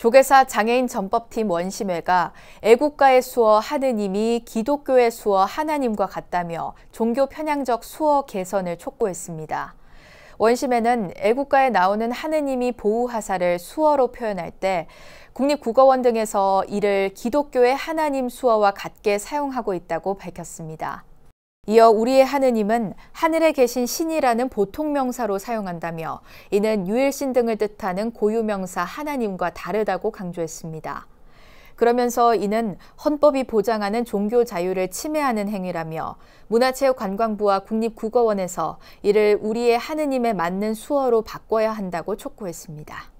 조계사 장애인 전법팀 원심회가 애국가의 수어 하느님이 기독교의 수어 하나님과 같다며 종교 편향적 수어 개선을 촉구했습니다. 원심에는 애국가에 나오는 하느님이 보우하사를 수어로 표현할 때 국립국어원 등에서 이를 기독교의 하나님 수어와 같게 사용하고 있다고 밝혔습니다. 이어 우리의 하느님은 하늘에 계신 신이라는 보통 명사로 사용한다며 이는 유일신 등을 뜻하는 고유 명사 하나님과 다르다고 강조했습니다. 그러면서 이는 헌법이 보장하는 종교 자유를 침해하는 행위라며 문화체육관광부와 국립국어원에서 이를 우리의 하느님에 맞는 수어로 바꿔야 한다고 촉구했습니다.